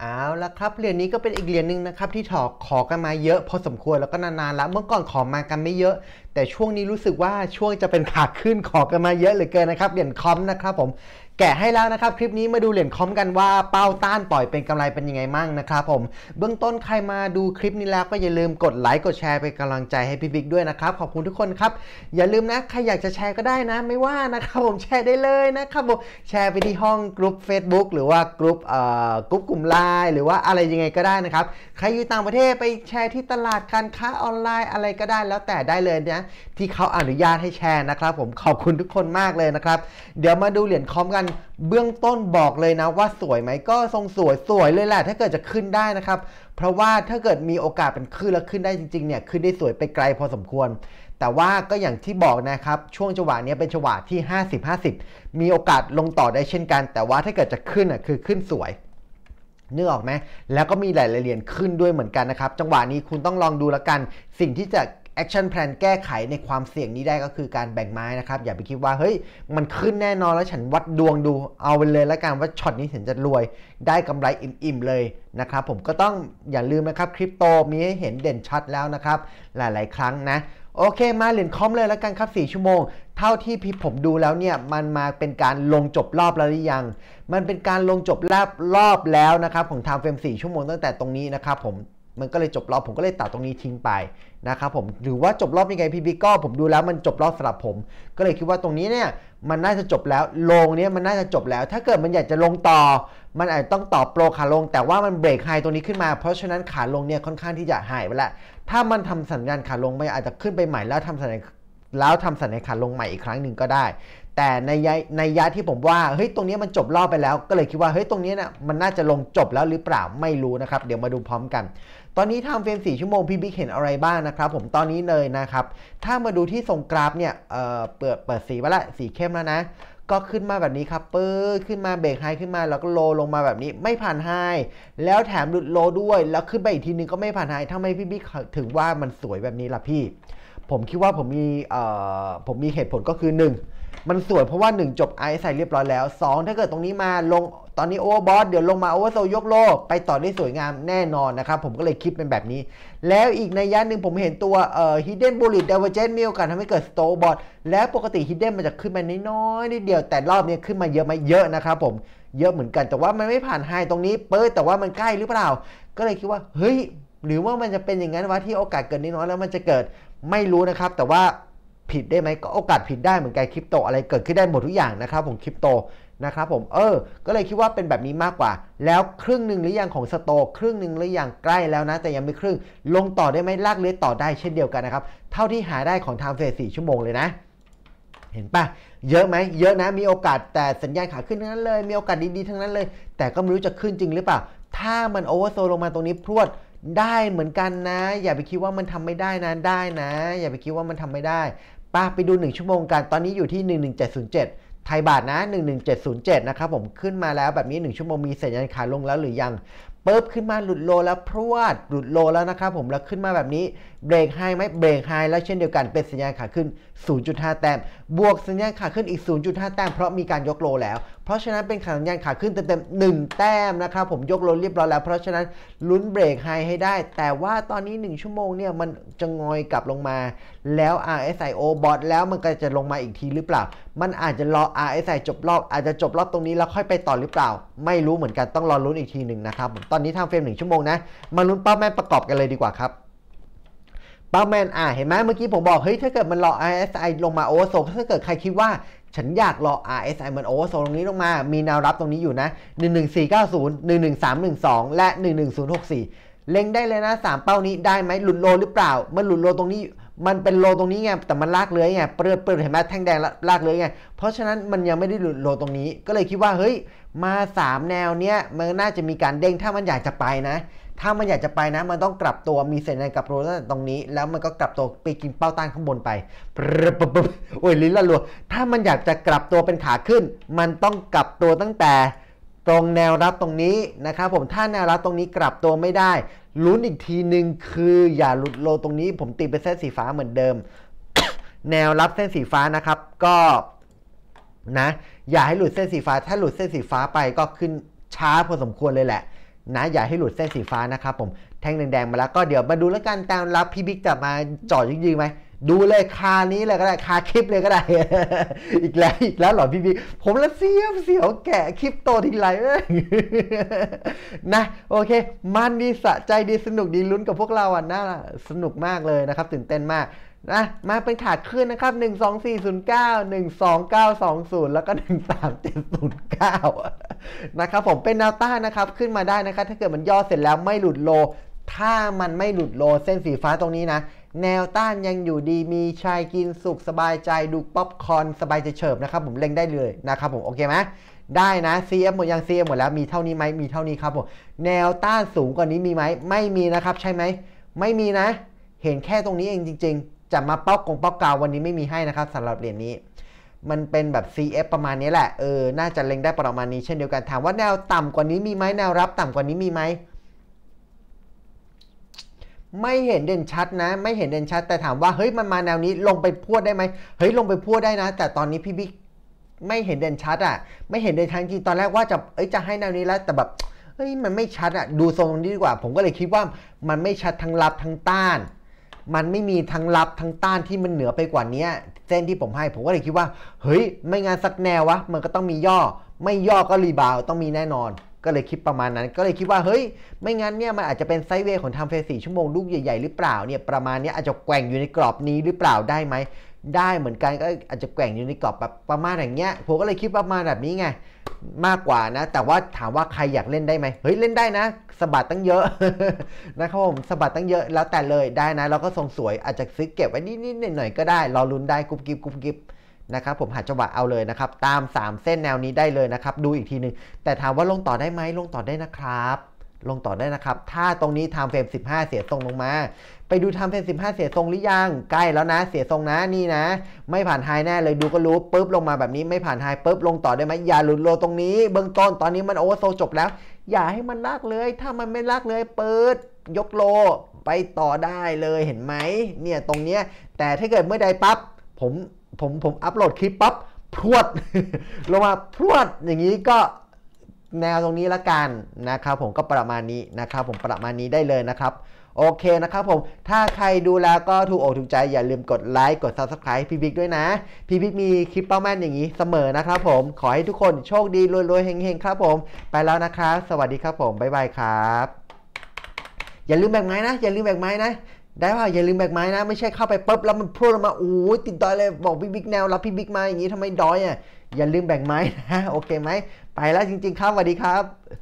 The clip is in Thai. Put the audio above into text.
เอาละครับ เหรียญนี้ก็เป็นอีกเหรียญหนึ่งนะครับ ที่ถอขอกันมาเยอะพอสมควรแล้วก็นานๆแล้วเมื่อก่อนขอมากันไม่เยอะแต่ช่วงนี้รู้สึกว่าช่วงจะเป็นขาขึ้นขอกันมาเยอะเหลือเกินนะครับเหรียญคอมนะครับผมแกะให้แล้วนะครับคลิปนี้มาดูเหรียญคอมกันว่าเป้าต้านปล่อยเป็นกำไรเป็นยังไงมั่งนะครับผมเบื้องต้นใครมาดูคลิปนี้แล้ว ก็อย่าลืมกดไลค์กดแชร์เป็นกำลังใจให้พี่บิ๊กด้วยนะครับขอบคุณทุกคนครับอย่าลืมนะใครอยากจะแชร์ก็ได้นะไม่ว่านะครับผมแชร์ได้เลยนะครับผมแชร์ไปที่ห้องกลุ่ม Facebook หรือว่ากลุ่มเอ่อกลุ่มกลุ่มไลน์หรือว่าอะไรยังไงก็ได้นะครับใครอยู่ต่างประเทศไปแชร์ที่ตลาดการค้าออนไลน์อะไรก็ได้ แล้วแต่ได้เลยนะที่เขาอนุญาตให้แชร์นะครับ ผมขอบคุณทุกคนมากเลยนะครับ เดี๋ยวมาดูเหรียญคอมกันเบื้องต้นบอกเลยนะว่าสวยไหมก็ทรงสวย สวยเลยแหละถ้าเกิดจะขึ้นได้นะครับ เพราะว่าถ้าเกิดมีโอกาสเป็นขึ้นแล้วขึ้นได้จริงๆเนี่ยขึ้นได้สวยไปไกลพอสมควร แต่ว่าก็อย่างที่บอกนะครับ ช่วงจังหวะนี้เป็นจังหวะที่ 50-50 มีโอกาสลงต่อได้เช่นกัน แต่ว่าถ้าเกิดจะขึ้นอ่ะคือขึ้นสวยนึกออกไหมแล้วก็มีหลายเหรียญขึ้นด้วยเหมือนกันนะครับจังหวะนี้คุณต้องลองดูละกัน สิ่งที่จะแอคชั่นแพลนแก้ไขในความเสี่ยงนี้ได้ก็คือการแบ่งไม้นะครับอย่าไปคิดว่าเฮ้ยมันขึ้นแน่นอนแล้วฉันวัดดวงดูเอาไปเลย แล้วกันว่าช็อตนี้ฉันจะรวยได้กำไรอิ่มๆ เลยนะครับผมก็ต้องอย่าลืมนะครับคริปโตมีให้เห็นเด่นชัดแล้วนะครับหลาย ๆ ครั้งนะ โอเคมาเหรียญคอมเลยแล้วกันครับ4ชั่วโมงเท่าที่พี่ผมดูแล้วเนี่ยมันมาเป็นการลงจบรอบแล้วหรือยัง มันเป็นการลงจบรอบรอบแล้วนะครับของทางเฟรม4ชั่วโมงตั้งแต่ตรงนี้นะครับผมมันก็เลยจบรอบผมก็เลยตัดตรงนี้ทิ้งไปนะครับผมหรือว่าจบรอบยังไงพี่บิ๊กก็ผมดูแล้วมันจบรอบสำหรับผม ก็เลยคิดว่าตรงนี้เนี่ยมันน่าจะจบแล้วลงเนี้ยมันน่าจะจบแล้ว ถ้าเกิดมันอยากจะลงต่อ มันอาจจะต้องต่อโปรขาลง แต่ว่ามันเบรกไฮตรงนี้ขึ้นมาเพราะฉะนั้นขาลงเนี่ยค่อนข้างที่จะหายไปละถ้ามันทำสัญญาณขาลงมปอาจจะขึ้นไปใหม่แล้วทำสัญญาณแล้วทำสัญญาณขาลงใหม่อีกครั้งหนึ่งก็ได้ แต่ในยในยะที่ผมว่าเฮ้ยตรงนี้มันจบรอบไปแล้ว ก็เลยคิดว่าเฮ้ยตรงนี้นี่ะมันน่าจะลงจบแล้วหรือเปล่าไม่รู้นะครับเดี๋ยวมาดูพร้อมกันตอนนี้ทำเฟรม 4 ชั่วโมงพี่บิ๊กเห็นอะไรบ้างนะครับ ผมตอนนี้เลยนะครับถ้ามาดูที่ทรงกราฟเนี่ยเอ่อเปิดเปิดสีไปละสีเข้มแล้วนะ ก็ขึ้นมาแบบนี้ครับปื้อขึ้นมาเบรกไฮขึ้นมาแล้วก็โลลงมาแบบนี้ไม่ผ่านไฮแล้วแถมหลุดโลด้วย แล้วขึ้นไปอีกทีนึงก็ไม่ผ่านไฮทำไมพี่บิ๊กถึงว่ามันสวยแบบนี้ล่ะพี่ ผมคิดว่าผมมีเอ่อผมมีเหตุผลก็คือ1มันสวยเพราะว่า1จบไอซ์ใส่เรียบร้อยแล้ว 2ถ้าเกิดตรงนี้มาลงตอนนี้โอเวอร์บอสเดี๋ยวลงมาโอเวอร์โซยกโลไปต่อได้สวยงามแน่นอนนะครับ ผมก็เลยคิดเป็นแบบนี้ แล้วอีกในย่านหนึ่งผมเห็นตัวเอ่อฮิดเด้นบูลิตเดเวอร์เจนมีโอกาสทำให้เกิดสโตบอทแล้วปกติฮิดเด้นมันจะขึ้นมาน้อยนิดเดียวแต่รอบนี้ขึ้นมาเยอะไหมเยอะนะครับผมเยอะเหมือนกันแต่ว่ามันไม่ผ่านไฮตรงนี้ เปิดแต่ว่ามันใกล้หรือเปล่า ก็เลยคิดว่าเฮ้ยหรือว่ามันจะเป็นอย่างนั้นวะที่โอกาสเกิดน้อยแล้วมันจะเกิดไม่รู้นะครับแต่ว่าผิดได้ไหมก็โอกาสผิดได้เหมือนกันคริปโตอะไรเกิดขึ้นได้หมดทุกอย่างนะครับ ผมคริปโตนะครับผมเออ ก็เลยคิดว่าเป็นแบบนี้มากกว่าแล้วครึ่งหนึ่งหรือยังของสโตครึ่งหนึ่งหรือยังใกล้แล้วนะแต่ยังไม่ครึ่งลงต่อได้ไหมลากเลือต่อได้ เช่นเดียวกันนะครับเท่าที่หาได้ของไทม์เฟสสี่ชั่วโมงเลยนะ เห็นปะเยอะไหมเยอะนะมีโอกาสแต่สัญญาณขาขึ้นทั้งนั้นเลย มีโอกาสดีๆทั้งนั้นเลย แต่ก็ไม่รู้จะขึ้นจริงหรือเปล่า ถ้ามันโอเวอร์โซลงมาตรงนี้พรวดได้เหมือนกันนะอย่าไปคิดว่ามันทำไม่ได้นะได้นะอย่าไปคิดว่ามันทำไม่ได้ป้ไปดู 1 ชั่วโมงกัน ตอนนี้อยู่ที่ 11707 ไทยบาทนะ 11707 นะครับผมขึ้นมาแล้วแบบนี้ 1 ชั่วโมงมีเสัญญาณขาลงแล้วหรือยังปิ๊บขึ้นมาหลุดโลแล้วพรวดหลุดโลแล้วนะครับผมแล้วขึ้นมาแบบนี้เบรกไฮไหมเบรกไฮแล้วเช่นเดียวกันเป็นสัญญาณขาขึ้น 0.5 แต้มบวกสัญญาณขาขึ้นอีก 0.5 แต้มเพราะมีการยกโลแล้ว เพราะฉะนั้นเป็นสัญญาณขาขึ้นเต็มๆ 1 แต้มนะครับผมยกโลเรียบร้อยแล้วเพราะฉะนั้นลุ้นเบรกไฮให้ได้ แต่ว่าตอนนี้ 1 ชั่วโมงเนี่ยมันจะงอยกลับลงมา แล้ว RSIO บอทแล้วมันก็จะลงมาอีกทีหรือเปล่า มันอาจจะรอ RSI จบรอบอาจจะจบรอบตรงนี้แล้วค่อยไปต่อหรือเปล่า ไม่รู้เหมือนกันต้องรอลุ้นอีกทีหนึ่งนะครับผมอนนี้ทำเฟรมหนึ่งชั่วโมงนะมาลุ้นเป้าแม่นประกอบกันเลยดีกว่าครับเป้าแม่นอ่าเห็นไหมเมื่อกี้ผมบอกเฮ้ยถ้าเกิดมันรอ RSI ลงมาโอเวอร์โซถ้าเกิดใครคิดว่า ฉันอยากรอ RSI มันโอเวอร์โซตรงนี้ลงมามีแนวรับตรงนี้อยู่นะ11490 11312และ11064 เล็งได้เลยนะ 3 เป้านี้ได้ไหมหลุดโลหรือเปล่าเมื่อหลุดโลตรงนี้มันเป็นโลตรงนี้ไง แต่มันลากเลื้อยไง เปลือเปลือเห็นไหมแท่งแดงลากเลื้อยไง เพราะฉะนั้นมันยังไม่ได้หลุดโลตรงนี้ ก็เลยคิดว่า เฮ้ย มา3แนวเนี้ย มันน่าจะมีการเด้ง ถ้ามันอยากจะไปนะ ถ้ามันอยากจะไปนะ มันต้องกลับตัว มีเส้นในกับโรตั้งตรงนี้ แล้วมันก็กลับตัวไปกินเป้าต้านข้างบนไปป๊บป๊บโอ้ยลิ้นละลัว ถ้ามันอยากจะกลับตัวเป็นขาขึ้น มันต้องกลับตัวตั้งแต่ตรงแนวรับตรงนี้นะครับผมถ้าแนวรับตรงนี้กลับตัวไม่ได้ลุ้นอีกทีหนึ่งคือ อย่าหลุดโลตรงนี้ ผมตีเป็นเส้นสีฟ้าเหมือนเดิม แนวรับเส้นสีฟ้านะครับก็นะอย่าให้หลุดเส้นสีฟ้า ถ้าหลุดเส้นสีฟ้าไปก็ขึ้นช้าพอสมควรเลยแหละนะอย่าให้หลุดเส้นสีฟ้านะครับ ผมแท่งแดงๆมาแล้ว ก็เดี๋ยวมาดูแล้วกันแนวรับพี่บิ๊กจะมาจ่อยิงๆไหมดูเลยคานี้เลยก็ได้คาคลิปเลยก็ได้ อีกแล้วอีกแล้วหรอพี่พี่ผมละเสียวเสียวแกะคลิปโตทีไรนะโอเคมันดีสะใจดีสนุกดีลุ้นกับพวกเราอ่ะน่าสนุกมากเลยนะครับตื่นเต้นมากนะมาเป็นขาดขึ้นนะครับ12409 12920แล้วก็13709นะครับผมเป็นแนวต้านนะครับ ขึ้นมาได้นะครับถ้าเกิดมันย่อเสร็จแล้วไม่หลุดโล ถ้ามันไม่หลุดโลเส้นสีฟ้าตรงนี้นะแนวต้านยังอยู่ดีมีชายกินสุขสบายใจดูป๊อปคอนสบายใจเฉิบนะครับผมเล็งได้เลยนะครับผมโอเคไหมได้นะ CF หมดยัง CF หมดแล้วมีเท่านี้ไหมมีเท่านี้ครับผมแนวต้านสูงกว่านี้มีไหมไม่มีนะครับใช่ไหมไม่มีนะ เห็นแค่ตรงนี้เองจริง ๆ จะมาป๊อกกงป๊อกกาววันนี้ไม่มีให้นะครับสำหรับเหรียญนี้ มันเป็นแบบ CF ประมาณนี้แหละเออน่าจะเล็งได้ประมาณนี้เช่นเดียวกันถามว่าแนวต่ำกว่านี้มีไหมแนวรับ ต่ำกว่านี้มีไหมไม่เห็นเด่นชัดนะ ไม่เห็นเด่นชัดแต่ถามว่าเฮ้ยมันมาแนวนี้ลงไปพูดได้ไหมเฮ้ยลงไปพูดได้นะ แต่ตอนนี้พี่บิ๊กไม่เห็นเด่นชัดอะ่ะ ไม่เห็นเด่นชัดจริงตอนแรกว่าจะเอ้ยจะให้แนวนี้แล้วแต่แบบ เฮ้ยมันไม่ชัดอะ่ะดูทรงนี้ดีกว่า ผมก็เลยคิดว่ามันไม่ชัดทั้งรับทั้งต้าน มันไม่มีทั้งรับทั้งต้านที่มันเหนือไปกว่านี้เส้นที่ผมให้ ผมก็เลยคิดว่า เฮ้ยไม่งานสักแนววะมันก็ต้องมีย่อ ไม่ย่อก็รีบาวต้องมีแน่นอนก็เลยคิดประมาณนั้นก็เลยคิดว่าเฮ้ยไม่งั้นเนี่ยมันอาจจะเป็นไซเวย์ของทำเฟสสี่ชั่วโมงลูกใหญ่ ๆหรือเปล่าเนี่ยประมาณนี้อาจจะแกว่งอยู่ในกรอบนี้หรือเปล่าได้ไหมได้เหมือนกันก็อาจจะแกว่งอยู่ในกรอบแบบประมาณอย่างเงี้ยผมก็เลยคิดประมาณแบบนี้ไงมากกว่านะ แต่ว่าถามว่าใครอยากเล่นได้ไหมเฮ้ย เล่นได้นะ สบัดตั้งเยอะนะครับผมสบัดตั้งเยอะแล้วแต่เลยได้นะเราก็ทรงสวยอาจจะซื้อเก็บไว้นิดๆหน่อยๆก็ได้รอลุ้นได้กุ๊บกิ๊บกุ๊บกิ๊บนะครับผมหาจังหวะเอาเลยนะครับตาม 3 เส้นแนวนี้ได้เลยนะครับ ดูอีกทีหนึ่ง แต่ถามว่าลงต่อได้ไหมลงต่อได้นะครับ ลงต่อได้นะครับ ถ้าตรงนี้ทำเฟรม15 เสียทรงลงมา ไปดูทำเฟรม15 เสียทรงหรือยังใกล้แล้วนะเสียทรงนะนี่นะไม่ผ่านไฮแน่เลยดูก็รู้ปุ๊บลงมาแบบนี้ไม่ผ่านไฮปุ๊บลงต่อได้ไหมอย่าหลุดโลตรงนี้ เบื้องต้นตอนนี้มันโอเวอร์โซจบแล้ว อย่าให้มันลากเลย ถ้ามันไม่ลากเลยเปิดยกโลไปต่อได้เลยเห็นไหมเนี่ยตรงเนี้ย แต่ถ้าเกิดเมื่อใดปั๊บผมผมผมอัปโหลดคลิปปั๊บพรวดลงมาพรวดอย่างนี้ก็แนวตรงนี้ละกันนะครับผมก็ประมาณนี้นะครับผมประมาณนี้ได้เลยนะครับโอเคนะครับผมถ้าใครดูแล้วก็ถูกอกถูกใจอย่าลืมกดไลค์กด Subscribe พี่บิ๊กด้วยนะ พี่บิ๊กมีคลิปเป้าแม่นอย่างนี้เสมอนะครับผมขอให้ทุกคนโชคดีรวยๆเฮงๆ ครับผม ไปแล้วนะครับ สวัสดีครับผม บ๊ายบายครับ อย่าลืมแบ่งไม้นะ อย่าลืมแบ่งไม้นะได้ป่ะอย่าลืมแบกไม้นะ ไม่ใช่เข้าไปปุ๊บแล้วมันพูดออกมา โอ้ยติดดอยเลยบอกพี่บิ๊กแนวรับพี่บิ๊กมาอย่างนี้ทำไมดอยอ่ะอย่าลืมแบกไม้นะ โอเคไหม ไปแล้วจริงๆครับสวัสดีครับ